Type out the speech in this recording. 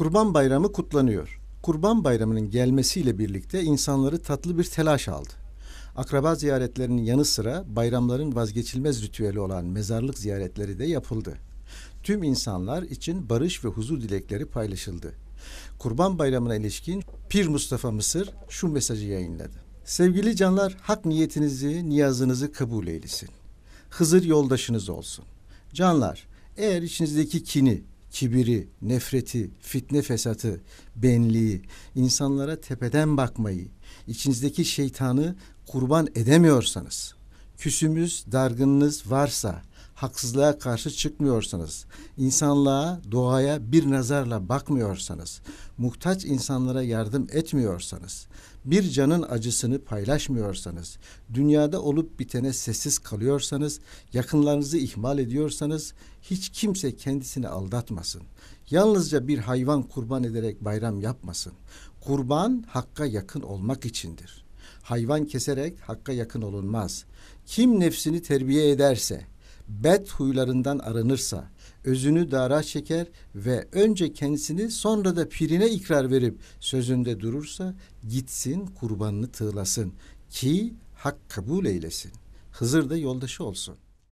Kurban Bayramı kutlanıyor. Kurban Bayramı'nın gelmesiyle birlikte insanları tatlı bir telaş aldı. Akraba ziyaretlerinin yanı sıra bayramların vazgeçilmez ritüeli olan mezarlık ziyaretleri de yapıldı. Tüm insanlar için barış ve huzur dilekleri paylaşıldı. Kurban Bayramı'na ilişkin Pir Mustafa Mısır şu mesajı yayınladı. Sevgili canlar hak niyetinizi, niyazınızı kabul eylesin. Hızır yoldaşınız olsun. Canlar eğer içinizdeki kini, kibiri, nefreti, fitne fesatı, benliği, insanlara tepeden bakmayı, içinizdeki şeytanı kurban edemiyorsanız, küsümüz, dargınınız varsa, haksızlığa karşı çıkmıyorsanız, insanlığa, doğaya bir nazarla bakmıyorsanız, muhtaç insanlara yardım etmiyorsanız, bir canın acısını paylaşmıyorsanız, dünyada olup bitene sessiz kalıyorsanız, yakınlarınızı ihmal ediyorsanız, hiç kimse kendisini aldatmasın. Yalnızca bir hayvan kurban ederek bayram yapmasın. Kurban hakka yakın olmak içindir. Hayvan keserek hakka yakın olunmaz. Kim nefsini terbiye ederse, Bet huylarından aranırsa özünü dara çeker ve önce kendisini sonra da pirine ikrar verip sözünde durursa gitsin kurbanını tığlasın ki hak kabul eylesin. Hızır da yoldaşı olsun.''